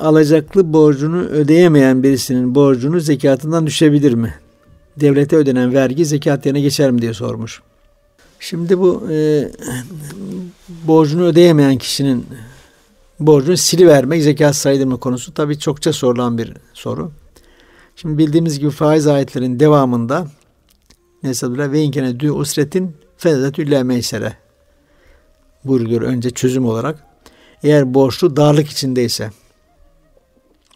alacaklı borcunu ödeyemeyen birisinin borcunu zekatından düşebilir mi? Devlete ödenen vergi zekat yerine geçer mi diye sormuş. Şimdi bu e, borcunu ödeyemeyen kişinin borcunu silivermek zekat sayılır konusu tabi çokça sorulan bir soru. Şimdi bildiğimiz gibi faiz ayetlerin devamında Nesadullah ve inkene dü usretin fezetülle meysere buyuruyor önce çözüm olarak. Eğer borçlu darlık içindeyse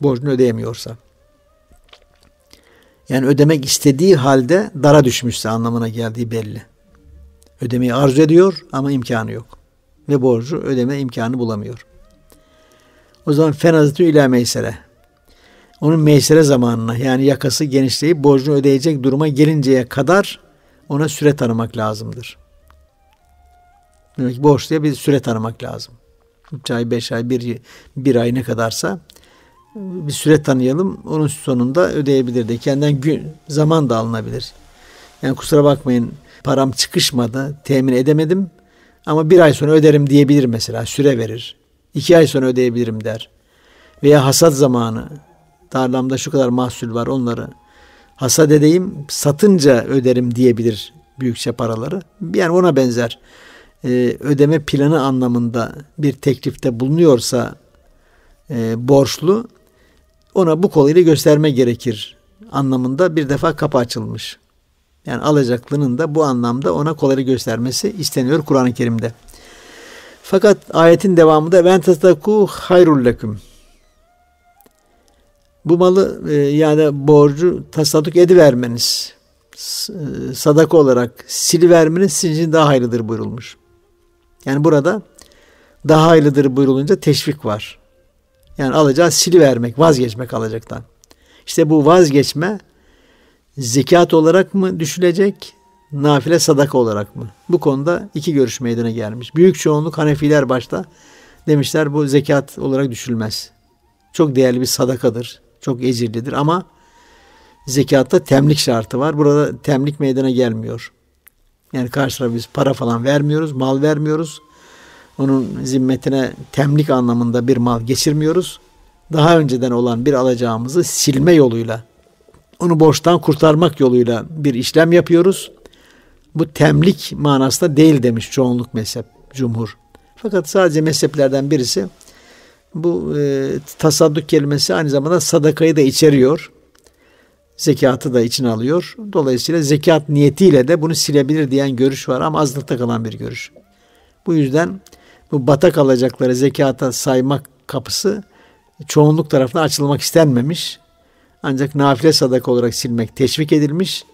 Borcunu ödeyemiyorsa. Yani ödemek istediği halde dara düşmüşse anlamına geldiği belli. Ödemeyi arzu ediyor ama imkanı yok. Ve borcu ödeme imkanı bulamıyor. O zaman fenazatü ile meysere. Onun meysere zamanına yani yakası genişleyip borcunu ödeyecek duruma gelinceye kadar ona süre tanımak lazımdır. Demek ki borçluya bir süre tanımak lazım. 3 ay, 5 ay, 1 bir, bir ay ne kadarsa bir süre tanıyalım. Onun sonunda ödeyebilir de. Kendinden gün, zaman da alınabilir. Yani kusura bakmayın param çıkışmadı, temin edemedim ama bir ay sonra öderim diyebilir mesela, süre verir. İki ay sonra ödeyebilirim der. Veya hasat zamanı, tarlamda şu kadar mahsul var onları hasat edeyim, satınca öderim diyebilir büyükçe paraları. Yani ona benzer e, ödeme planı anlamında bir teklifte bulunuyorsa e, borçlu ona bu koluyla gösterme gerekir anlamında bir defa kapı açılmış. Yani alacaklının da bu anlamda ona kolayla göstermesi isteniyor Kur'an-ı Kerim'de. Fakat ayetin devamında ben tastaku hayrul Bu malı e, yani borcu tasadduk edivermeniz, e, sadaka olarak silivermeniz sizin için daha hayırlıdır buyurulmuş. Yani burada daha hayırlıdır buyurulunca teşvik var. Yani alacağı vermek, vazgeçmek alacaktan. İşte bu vazgeçme zekat olarak mı düşülecek, nafile sadaka olarak mı? Bu konuda iki görüş meydana gelmiş. Büyük çoğunluk Hanefiler başta demişler bu zekat olarak düşülmez. Çok değerli bir sadakadır, çok ecirlidir ama zekatta temlik şartı var. Burada temlik meydana gelmiyor. Yani karşı biz para falan vermiyoruz, mal vermiyoruz onun zimmetine temlik anlamında bir mal geçirmiyoruz. Daha önceden olan bir alacağımızı silme yoluyla, onu borçtan kurtarmak yoluyla bir işlem yapıyoruz. Bu temlik manasında değil demiş çoğunluk mezhep, cumhur. Fakat sadece mezheplerden birisi bu e, tasadduk kelimesi aynı zamanda sadakayı da içeriyor. Zekatı da içine alıyor. Dolayısıyla zekat niyetiyle de bunu silebilir diyen görüş var ama azlıkta kalan bir görüş. Bu yüzden bu batak alacakları zekata saymak kapısı çoğunluk tarafından açılmak istenmemiş. Ancak nafile sadaka olarak silmek teşvik edilmiş.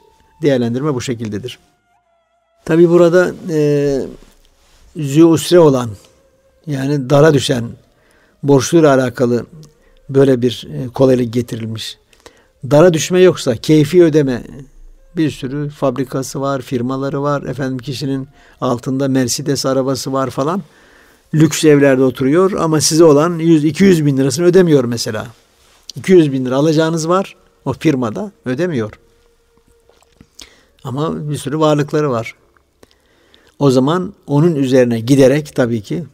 Değerlendirme bu şekildedir. Tabi burada e, züusre olan yani dara düşen borçluyla alakalı böyle bir e, kolaylık getirilmiş. Dara düşme yoksa keyfi ödeme bir sürü fabrikası var, firmaları var. Efendim kişinin altında Mercedes arabası var falan lüks evlerde oturuyor ama size olan 100-200 bin lirasını ödemiyor mesela. 200 bin lira alacağınız var o firmada ödemiyor. Ama bir sürü varlıkları var. O zaman onun üzerine giderek tabii ki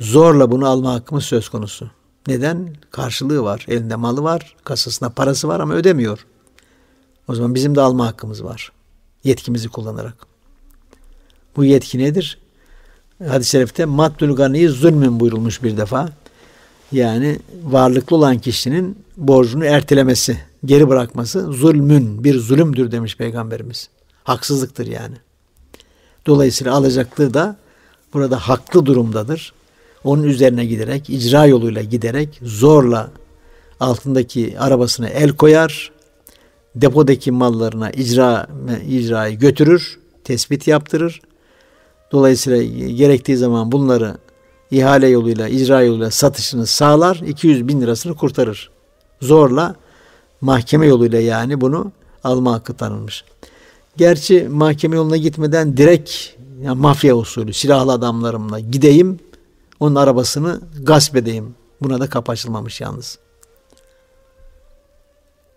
zorla bunu alma hakkımız söz konusu. Neden? Karşılığı var. Elinde malı var, kasasında parası var ama ödemiyor. O zaman bizim de alma hakkımız var. Yetkimizi kullanarak. Bu yetki nedir? hadis-i şerifte maddül ganiyi zulmün buyurulmuş bir defa. Yani varlıklı olan kişinin borcunu ertelemesi, geri bırakması zulmün bir zulümdür demiş peygamberimiz. Haksızlıktır yani. Dolayısıyla alacaklı da burada haklı durumdadır. Onun üzerine giderek, icra yoluyla giderek zorla altındaki arabasına el koyar, depodaki mallarına icra icrayı götürür, tespit yaptırır Dolayısıyla gerektiği zaman bunları ihale yoluyla, icra yoluyla satışını sağlar, 200 bin lirasını kurtarır. Zorla mahkeme yoluyla yani bunu alma hakkı tanınmış. Gerçi mahkeme yoluna gitmeden direkt yani mafya usulü silahlı adamlarımla gideyim, onun arabasını gasp edeyim. Buna da kapı açılmamış yalnız.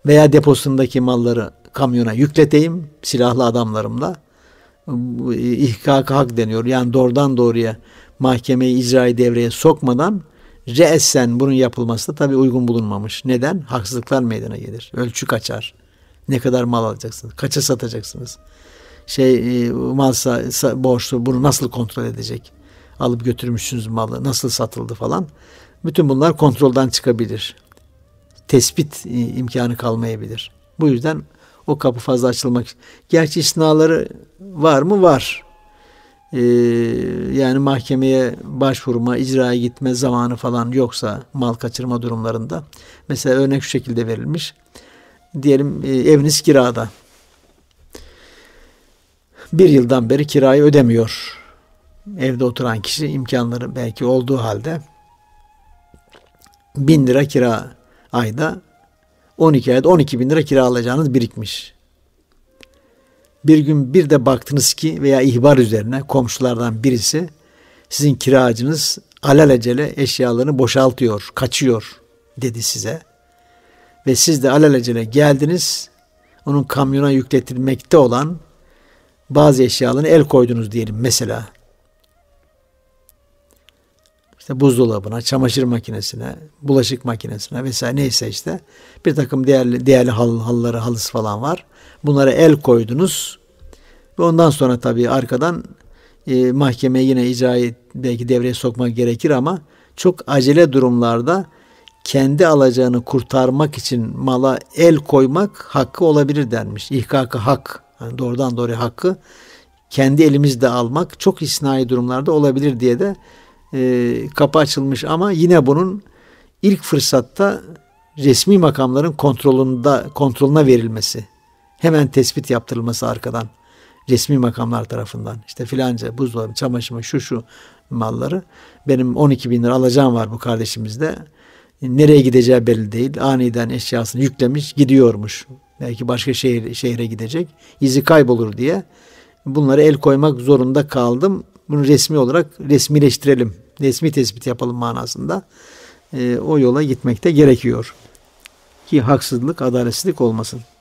Veya deposundaki malları kamyona yükleteyim silahlı adamlarımla ihkak hak deniyor. Yani doğrudan doğruya mahkemeyi icrayı devreye sokmadan reessen bunun yapılması da tabii uygun bulunmamış. Neden? Haksızlıklar meydana gelir. Ölçü kaçar. Ne kadar mal alacaksınız? Kaça satacaksınız? Şey e, malsa borçlu bunu nasıl kontrol edecek? Alıp götürmüşsünüz malı nasıl satıldı falan. Bütün bunlar kontrolden çıkabilir. Tespit e, imkanı kalmayabilir. Bu yüzden o kapı fazla açılmak. Gerçi istisnaları var mı? Var. Ee, yani mahkemeye başvurma, icraya gitme zamanı falan yoksa mal kaçırma durumlarında. Mesela örnek şu şekilde verilmiş. Diyelim e, eviniz kirada. Bir yıldan beri kirayı ödemiyor. Evde oturan kişi imkanları belki olduğu halde bin lira kira ayda 12 ayda 12 bin lira kira alacağınız birikmiş. Bir gün bir de baktınız ki veya ihbar üzerine komşulardan birisi sizin kiracınız alelacele eşyalarını boşaltıyor, kaçıyor dedi size. Ve siz de alelacele geldiniz, onun kamyona yükletilmekte olan bazı eşyalarını el koydunuz diyelim mesela işte buzdolabına, çamaşır makinesine, bulaşık makinesine vesaire neyse işte bir takım değerli, değerli hal, halları, halısı falan var. Bunlara el koydunuz ve ondan sonra tabii arkadan e, mahkemeye yine icrayı belki devreye sokmak gerekir ama çok acele durumlarda kendi alacağını kurtarmak için mala el koymak hakkı olabilir denmiş. İhkakı hak, yani doğrudan doğruya hakkı kendi elimizde almak çok isnai durumlarda olabilir diye de e, kapı açılmış ama yine bunun ilk fırsatta resmi makamların kontrolünde kontrolüne verilmesi. Hemen tespit yaptırılması arkadan resmi makamlar tarafından. İşte filanca buzdolabı, çamaşırma, şu şu malları. Benim 12 bin lira alacağım var bu kardeşimizde. Nereye gideceği belli değil. Aniden eşyasını yüklemiş gidiyormuş. Belki başka şehir, şehre gidecek. İzi kaybolur diye. bunları el koymak zorunda kaldım. Bunu resmi olarak resmileştirelim resmi tespit yapalım manasında e, o yola gitmekte gerekiyor. Ki haksızlık, adaletsizlik olmasın.